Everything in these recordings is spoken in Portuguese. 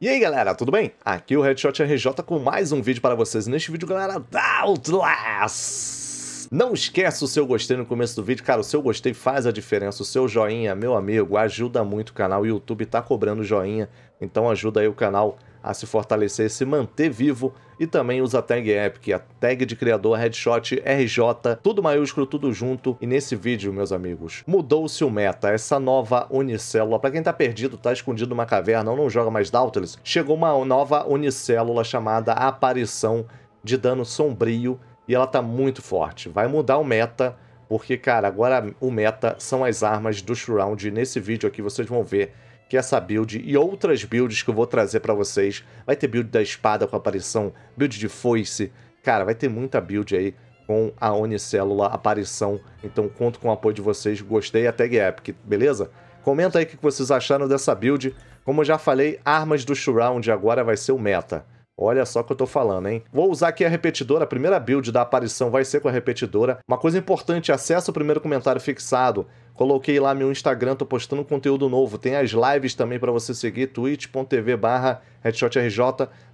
E aí galera, tudo bem? Aqui é o Headshot RJ com mais um vídeo para vocês. Neste vídeo, galera, da Outlast! Não esquece o seu gostei no começo do vídeo, cara, o seu gostei faz a diferença, o seu joinha, meu amigo, ajuda muito o canal, o YouTube tá cobrando joinha, então ajuda aí o canal a se fortalecer, e se manter vivo e também usa a tag Epic, é a tag de criador Headshot RJ, tudo maiúsculo, tudo junto. E nesse vídeo, meus amigos, mudou-se o meta, essa nova unicélula. Para quem tá perdido, tá escondido numa caverna ou não joga mais Dautilus, chegou uma nova unicélula chamada Aparição de Dano Sombrio e ela tá muito forte. Vai mudar o meta, porque, cara, agora o meta são as armas do Shroud. nesse vídeo aqui vocês vão ver que essa build e outras builds que eu vou trazer para vocês. Vai ter build da espada com aparição, build de foice. Cara, vai ter muita build aí com a onicélula aparição. Então conto com o apoio de vocês. Gostei até Epic, beleza? Comenta aí o que vocês acharam dessa build. Como eu já falei, armas do Shroud agora vai ser o meta. Olha só o que eu tô falando, hein? Vou usar aqui a repetidora, a primeira build da aparição vai ser com a repetidora. Uma coisa importante, acessa o primeiro comentário fixado Coloquei lá meu Instagram, tô postando conteúdo novo. Tem as lives também para você seguir, twitch.tv barra headshotrj.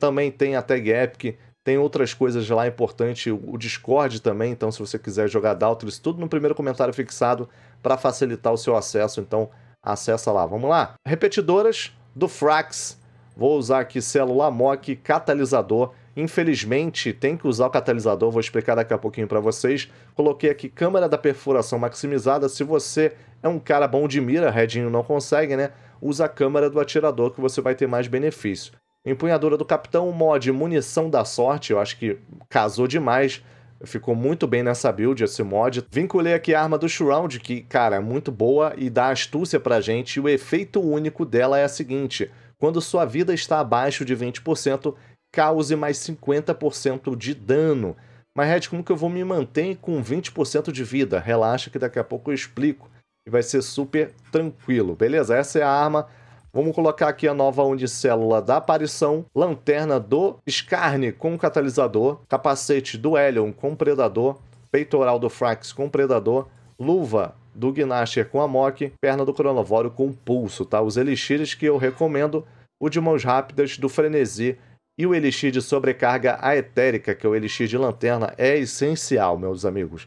Também tem a Tag Epic, tem outras coisas lá importantes, o Discord também, então se você quiser jogar Doubtless, tudo no primeiro comentário fixado para facilitar o seu acesso, então acessa lá. Vamos lá? Repetidoras do Frax. Vou usar aqui célula mock, catalisador Infelizmente, tem que usar o catalisador, vou explicar daqui a pouquinho para vocês. Coloquei aqui câmera da perfuração maximizada. Se você é um cara bom de mira, redinho não consegue, né? Usa a câmera do atirador que você vai ter mais benefício. Empunhadura do capitão, mod munição da sorte, eu acho que casou demais. Ficou muito bem nessa build, esse mod. Vinculei aqui a arma do Shroud, que, cara, é muito boa e dá astúcia pra gente. E o efeito único dela é a seguinte. Quando sua vida está abaixo de 20%, cause mais 50% de dano. Mas, Red, como que eu vou me manter com 20% de vida? Relaxa que daqui a pouco eu explico. E vai ser super tranquilo, beleza? Essa é a arma. Vamos colocar aqui a nova unicélula da aparição, lanterna do Scarne com catalisador, capacete do Helion com predador, peitoral do Frax com predador, luva do Gnasher com Amok, perna do Cronovório com pulso, tá? Os elixires que eu recomendo, o de mãos rápidas do Frenesi e o elixir de sobrecarga aetérica, que é o elixir de lanterna, é essencial, meus amigos.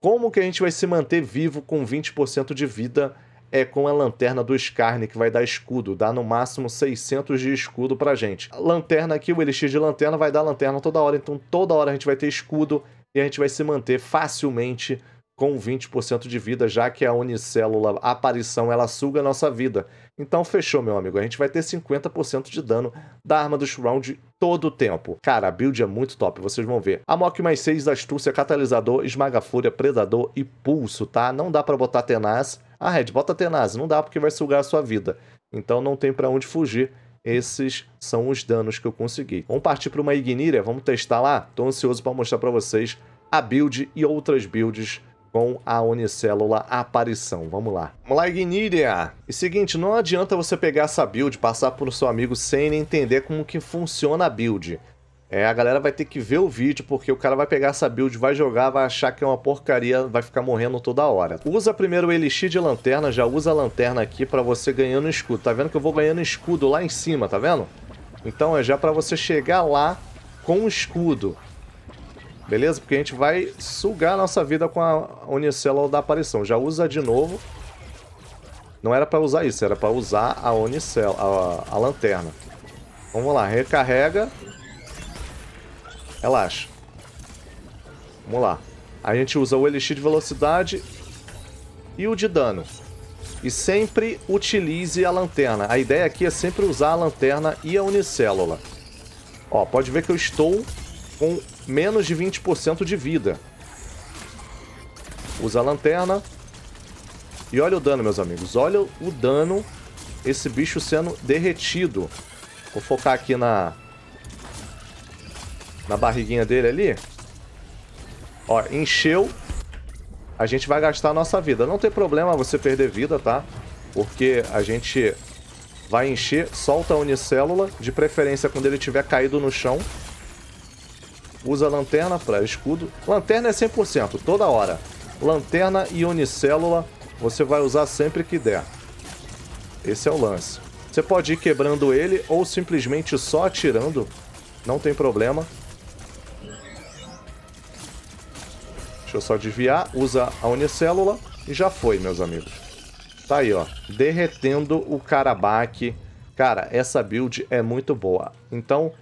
Como que a gente vai se manter vivo com 20% de vida? É com a lanterna do Skarne, que vai dar escudo, dá no máximo 600 de escudo pra gente. A lanterna aqui, o elixir de lanterna, vai dar lanterna toda hora, então toda hora a gente vai ter escudo e a gente vai se manter facilmente com 20% de vida, já que a unicélula a aparição ela suga a nossa vida. Então fechou, meu amigo. A gente vai ter 50% de dano da arma do Shroud todo o tempo. Cara, a build é muito top, vocês vão ver. A Mok mais 6, astúcia, catalisador, esmaga fúria, predador e pulso, tá? Não dá para botar tenaz. Ah, Red, bota tenaz. Não dá porque vai sugar a sua vida. Então não tem para onde fugir. Esses são os danos que eu consegui. Vamos partir para uma Igniria, vamos testar lá? Tô ansioso para mostrar para vocês a build e outras builds com a unicélula aparição. Vamos lá. Vamos lá, Igniria! E seguinte, não adianta você pegar essa build, passar por seu amigo sem entender como que funciona a build. É, a galera vai ter que ver o vídeo, porque o cara vai pegar essa build, vai jogar, vai achar que é uma porcaria, vai ficar morrendo toda hora. Usa primeiro o elixir de lanterna, já usa a lanterna aqui pra você ganhando escudo. Tá vendo que eu vou ganhando escudo lá em cima, tá vendo? Então é já pra você chegar lá com o escudo beleza? Porque a gente vai sugar a nossa vida com a Unicelo da aparição. Já usa de novo. Não era para usar isso, era para usar a Unicelo, a, a lanterna. Vamos lá, recarrega. Relaxa. Vamos lá. A gente usa o elixir de velocidade e o de dano. E sempre utilize a lanterna. A ideia aqui é sempre usar a lanterna e a unicélula. Ó, pode ver que eu estou com menos de 20% de vida. Usa a lanterna. E olha o dano, meus amigos. Olha o dano esse bicho sendo derretido. Vou focar aqui na... Na barriguinha dele ali. Ó, encheu. A gente vai gastar a nossa vida. Não tem problema você perder vida, tá? Porque a gente vai encher, solta a unicélula, de preferência quando ele tiver caído no chão, usa lanterna para escudo. Lanterna é 100%, toda hora. Lanterna e unicélula você vai usar sempre que der. Esse é o lance. Você pode ir quebrando ele ou simplesmente só atirando, não tem problema. Deixa eu só desviar, usa a unicélula e já foi, meus amigos. Tá aí, ó, derretendo o Karabakh. Cara, essa build é muito boa. Então,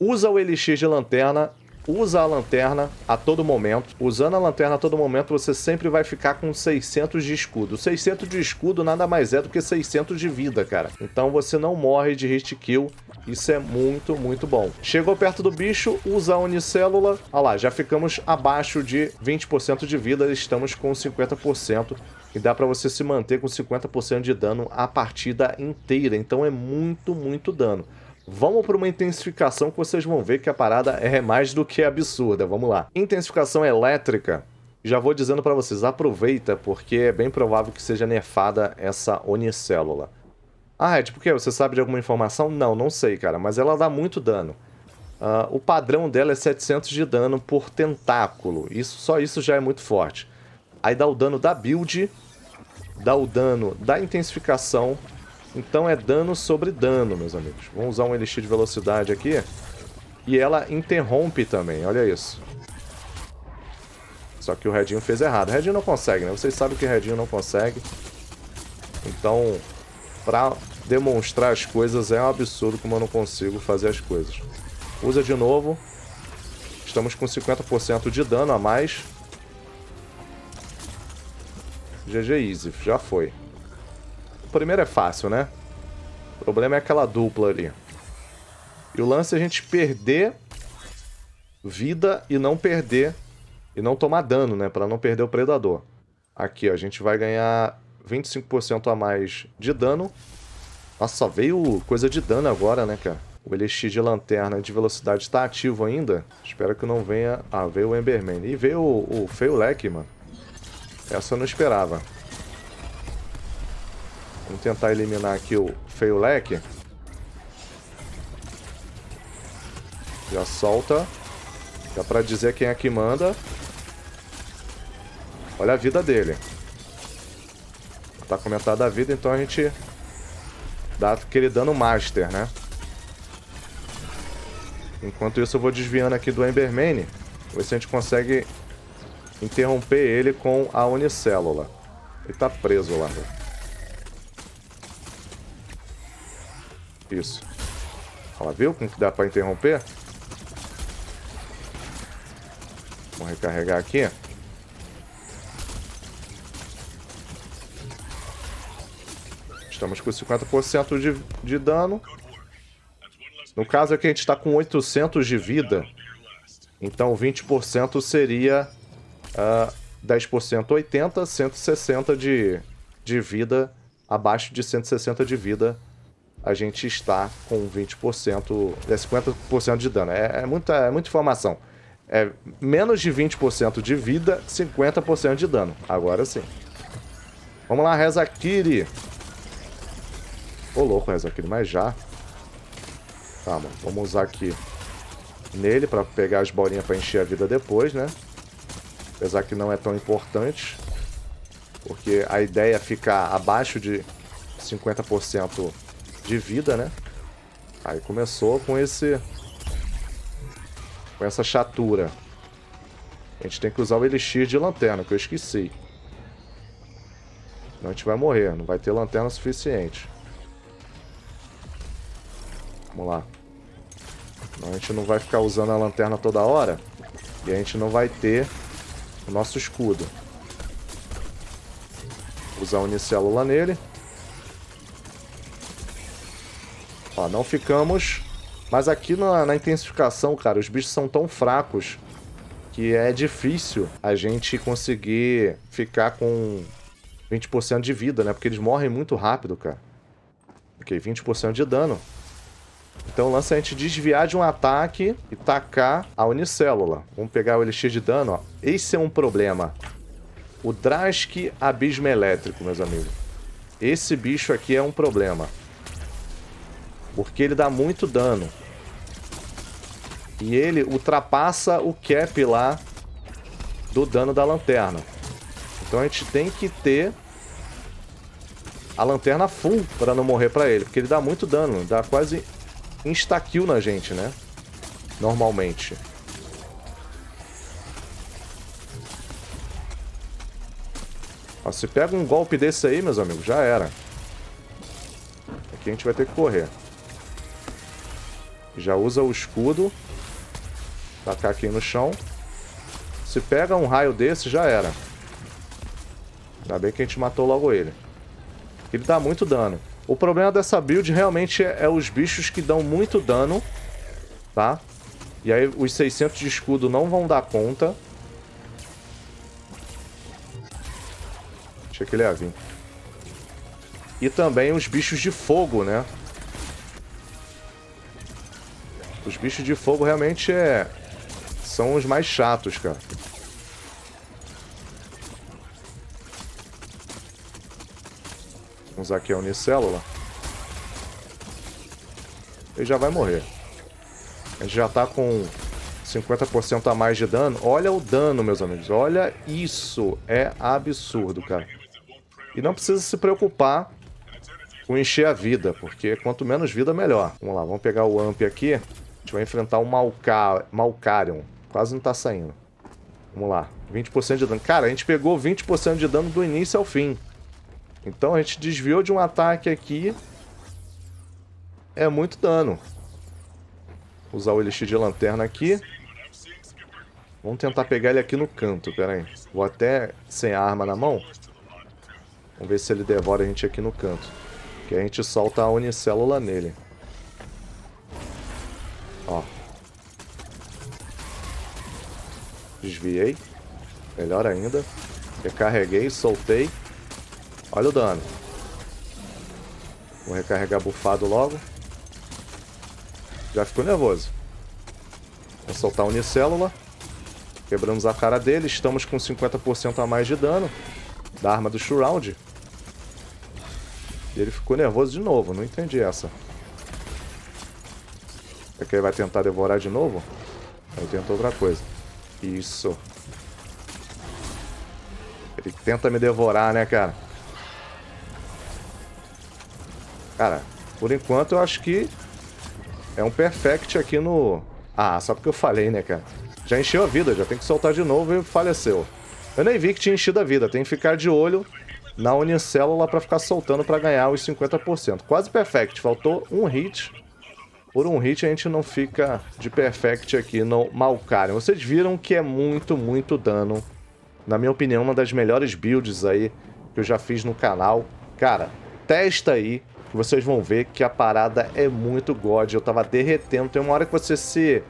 usa o elixir de lanterna usa a lanterna a todo momento. Usando a lanterna a todo momento, você sempre vai ficar com 600 de escudo. 600 de escudo nada mais é do que 600 de vida, cara. Então você não morre de hit kill. Isso é muito, muito bom. Chegou perto do bicho, usa a unicélula. Olha lá, já ficamos abaixo de 20% de vida, estamos com 50% e dá para você se manter com 50% de dano a partida inteira. Então é muito, muito dano. Vamos para uma intensificação que vocês vão ver que a parada é mais do que absurda. Vamos lá. Intensificação elétrica. Já vou dizendo para vocês, aproveita, porque é bem provável que seja nerfada essa unicélula. Ah, é tipo que você sabe de alguma informação? Não, não sei, cara, mas ela dá muito dano. Uh, o padrão dela é 700 de dano por tentáculo. Isso, só isso já é muito forte. Aí dá o dano da build, dá o dano da intensificação então é dano sobre dano, meus amigos. Vamos usar um elixir de velocidade aqui. E ela interrompe também, olha isso. Só que o Redinho fez errado. O Redinho não consegue, né? Vocês sabem que o Redinho não consegue. Então, pra demonstrar as coisas, é um absurdo como eu não consigo fazer as coisas. Usa de novo. Estamos com 50% de dano a mais. GG Easy, já foi. O primeiro é fácil, né? O problema é aquela dupla ali. E o lance é a gente perder vida e não perder... E não tomar dano, né? Pra não perder o predador. Aqui, ó. A gente vai ganhar 25% a mais de dano. Nossa, só veio coisa de dano agora, né, cara? O Elixir de Lanterna de Velocidade está ativo ainda. Espero que não venha... Ah, veio o Emberman. E veio o, o Feio Leque, mano. Essa eu não esperava. Vamos tentar eliminar aqui o feio leque. Já solta. Dá pra dizer quem é que manda. Olha a vida dele. Tá comentada a vida, então a gente dá aquele dano master, né? Enquanto isso, eu vou desviando aqui do Embermane. Ver se a gente consegue interromper ele com a Unicélula. Ele tá preso lá, velho. Isso. Ela viu como que dá pra interromper? Vou recarregar aqui. Estamos com 50% de, de dano. No caso aqui a gente está com 800 de vida. Então 20% seria uh, 10%, 80, 160 de, de vida, abaixo de 160 de vida a gente está com 20%, é 50% de dano. É, é, muita, é muita informação. É menos de 20% de vida, 50% de dano. Agora sim. Vamos lá, Reza Kiri. Ô, louco, Reza Kiri, mas já. Tá, mano. Vamos usar aqui nele pra pegar as bolinhas pra encher a vida depois, né? Apesar que não é tão importante. Porque a ideia é ficar abaixo de 50% de vida, né? Aí começou com esse... Com essa chatura. A gente tem que usar o elixir de lanterna, que eu esqueci. Senão a gente vai morrer, não vai ter lanterna suficiente. Vamos lá. Senão a gente não vai ficar usando a lanterna toda hora. E a gente não vai ter o nosso escudo. Usar o unicélula nele. não ficamos... Mas aqui na, na intensificação, cara, os bichos são tão fracos que é difícil a gente conseguir ficar com 20% de vida, né? Porque eles morrem muito rápido, cara. Ok, 20% de dano. Então o lance é a gente desviar de um ataque e tacar a unicélula. Vamos pegar o elixir de dano, ó. Esse é um problema. O Drask Abismo Elétrico, meus amigos. Esse bicho aqui é um problema. Porque ele dá muito dano. E ele ultrapassa o cap lá do dano da lanterna. Então a gente tem que ter a lanterna full para não morrer para ele. Porque ele dá muito dano, dá quase insta-kill na gente, né? Normalmente. Ó, se pega um golpe desse aí, meus amigos, já era. Aqui a gente vai ter que correr. Já usa o escudo. Tacar aqui no chão. Se pega um raio desse, já era. Ainda bem que a gente matou logo ele. Ele dá muito dano. O problema dessa build realmente é, é os bichos que dão muito dano, tá? E aí os 600 de escudo não vão dar conta. Achei que ele ia vir. E também os bichos de fogo, né? Os bichos de fogo realmente é... são os mais chatos, cara. Vamos usar aqui a unicélula. Ele já vai morrer. A gente já tá com 50% a mais de dano. Olha o dano, meus amigos. Olha isso. É absurdo, cara. E não precisa se preocupar com encher a vida, porque quanto menos vida, melhor. Vamos lá, vamos pegar o amp aqui gente vai enfrentar um Malkarion. Malcarion. Quase não tá saindo. Vamos lá. 20% de dano. Cara, a gente pegou 20% de dano do início ao fim. Então a gente desviou de um ataque aqui. É muito dano. Vou usar o elixir de lanterna aqui. Vamos tentar pegar ele aqui no canto, pera aí. Vou até sem a arma na mão. Vamos ver se ele devora a gente aqui no canto. Que a gente solta a unicélula nele. Ó. Desviei. Melhor ainda. Recarreguei, soltei. Olha o dano. Vou recarregar bufado logo. Já ficou nervoso. Vou soltar a unicélula. Quebramos a cara dele. Estamos com 50% a mais de dano da arma do Shroud. Ele ficou nervoso de novo. Não entendi essa. Será é que ele vai tentar devorar de novo? Ele tenta outra coisa. Isso. Ele tenta me devorar, né, cara? Cara, por enquanto eu acho que é um perfect aqui no... Ah, só porque eu falei, né, cara? Já encheu a vida, já tem que soltar de novo e faleceu. Eu nem vi que tinha enchido a vida, tem que ficar de olho na unicélula para ficar soltando para ganhar os 50%. Quase perfect, faltou um hit por um hit a gente não fica de perfect aqui no Malkarion. Vocês viram que é muito, muito dano. Na minha opinião, uma das melhores builds aí que eu já fiz no canal. Cara, testa aí que vocês vão ver que a parada é muito god. Eu tava derretendo. Tem uma hora que você se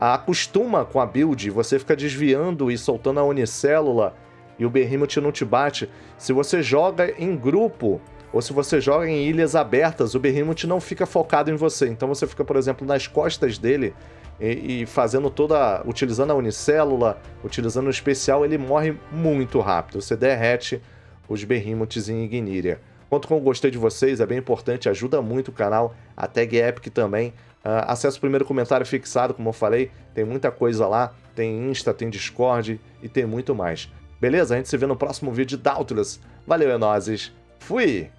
acostuma com a build, você fica desviando e soltando a unicélula e o Behemoth não te bate. Se você joga em grupo, ou se você joga em ilhas abertas, o Behemoth não fica focado em você. Então você fica, por exemplo, nas costas dele e, e fazendo toda. utilizando a unicélula, utilizando o especial, ele morre muito rápido. Você derrete os Behemoths em Igníria. Conto com o gostei de vocês, é bem importante, ajuda muito o canal, a tag Epic também. Uh, acesse o primeiro comentário fixado, como eu falei, tem muita coisa lá, tem Insta, tem Discord e tem muito mais. Beleza? A gente se vê no próximo vídeo de Dautilus. Valeu, Enoses! É Fui!